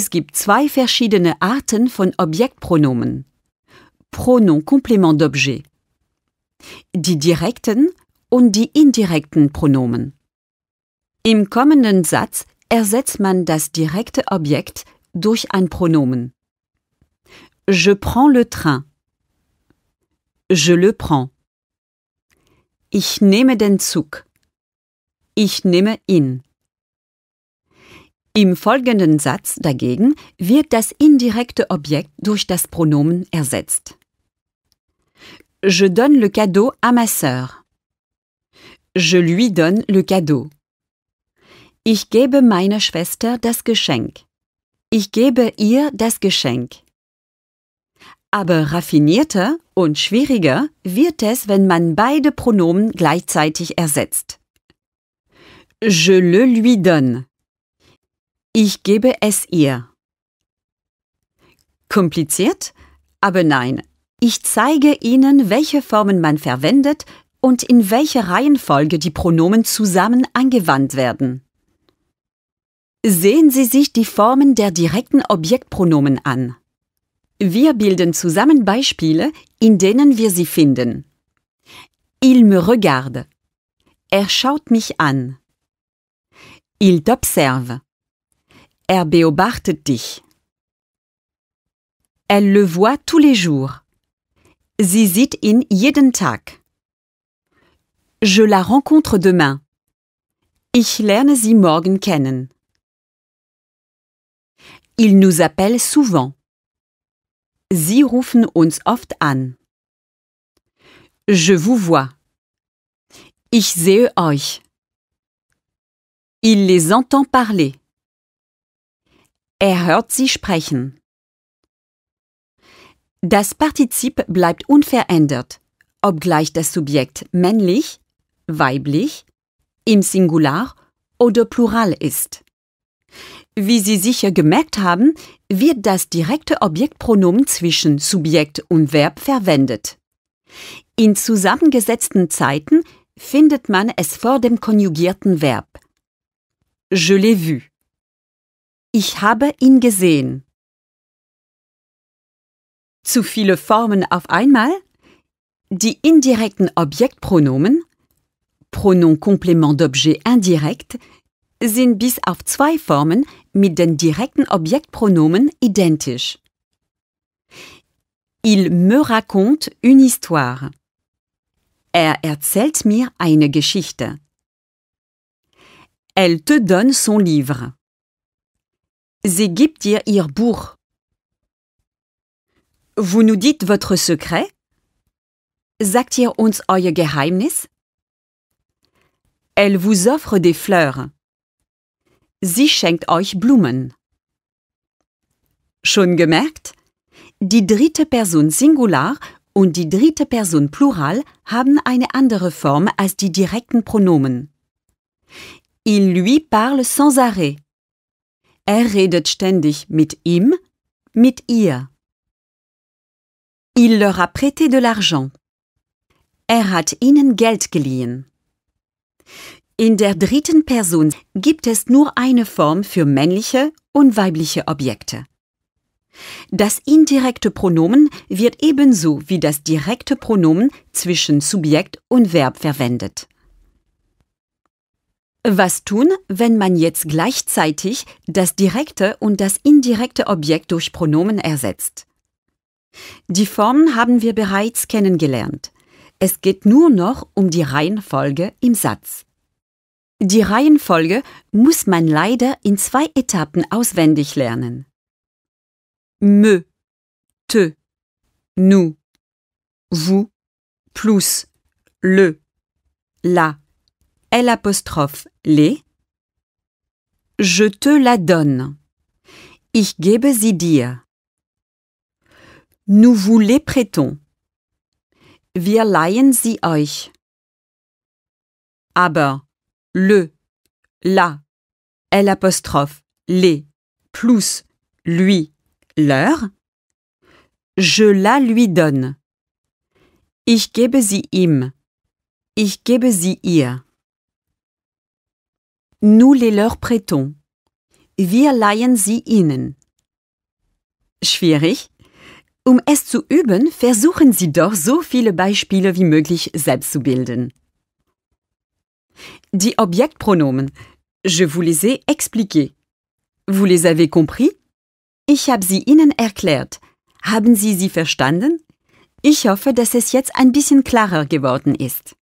Es gibt zwei verschiedene Arten von Objektpronomen. Pronom-Komplement d'objet. Die direkten und die indirekten Pronomen. Im kommenden Satz ersetzt man das direkte Objekt durch ein Pronomen. Je prends le train. Je le prends. Ich nehme den Zug. Ich nehme ihn. Im folgenden Satz dagegen wird das indirekte Objekt durch das Pronomen ersetzt. Je donne le cadeau à ma sœur. Je lui donne le cadeau. Ich gebe meiner Schwester das Geschenk. Ich gebe ihr das Geschenk. Aber raffinierter und schwieriger wird es, wenn man beide Pronomen gleichzeitig ersetzt. Je le lui donne. Ich gebe es ihr. Kompliziert? Aber nein. Ich zeige Ihnen, welche Formen man verwendet und in welcher Reihenfolge die Pronomen zusammen angewandt werden. Sehen Sie sich die Formen der direkten Objektpronomen an. Wir bilden zusammen Beispiele, in denen wir sie finden. Il me regarde. Er schaut mich an. Il t'observe. Er dich. Elle er le voit tous les jours. Sie sieht ihn jeden Tag. Je la rencontre demain. Ich lerne sie morgen kennen. Il nous appellent souvent. Sie rufen uns oft an. Je vous vois. Ich sehe euch. Il les entend parler. Er hört sie sprechen. Das Partizip bleibt unverändert, obgleich das Subjekt männlich, weiblich, im Singular oder Plural ist. Wie Sie sicher gemerkt haben, wird das direkte Objektpronomen zwischen Subjekt und Verb verwendet. In zusammengesetzten Zeiten findet man es vor dem konjugierten Verb. Je l'ai vu. Ich habe ihn gesehen. Zu viele Formen auf einmal? Die indirekten Objektpronomen, pronom Complément d'objet indirekt, sind bis auf zwei Formen mit den direkten Objektpronomen identisch. Il me raconte une histoire. Er erzählt mir eine Geschichte. Elle te donne son livre. Sie gibt dir ihr Buch. Vous nous dites votre secret? Sagt ihr uns euer Geheimnis? Elle vous offre des fleurs. Sie schenkt euch Blumen. Schon gemerkt? Die dritte Person Singular und die dritte Person Plural haben eine andere Form als die direkten Pronomen. Il lui parle sans arrêt. Er redet ständig mit ihm, mit ihr. Il leur a prêté de l'argent. Er hat ihnen Geld geliehen. In der dritten Person gibt es nur eine Form für männliche und weibliche Objekte. Das indirekte Pronomen wird ebenso wie das direkte Pronomen zwischen Subjekt und Verb verwendet. Was tun, wenn man jetzt gleichzeitig das direkte und das indirekte Objekt durch Pronomen ersetzt? Die Formen haben wir bereits kennengelernt. Es geht nur noch um die Reihenfolge im Satz. Die Reihenfolge muss man leider in zwei Etappen auswendig lernen. Me, te, nous, vous, plus, le, la, L apostrophe les. Je te la donne. Ich gebe sie dir. Nous vous les prêtons. Wir leihen sie euch. Aber le, la, elle apostrophe les, plus lui, leur. Je la lui donne. Ich gebe sie ihm. Ich gebe sie ihr. Nous les leur prêtons. Wir leihen sie ihnen. Schwierig? Um es zu üben, versuchen Sie doch so viele Beispiele wie möglich selbst zu bilden. Die Objektpronomen. Je vous les ai expliqués. Vous les avez compris? Ich habe sie Ihnen erklärt. Haben Sie sie verstanden? Ich hoffe, dass es jetzt ein bisschen klarer geworden ist.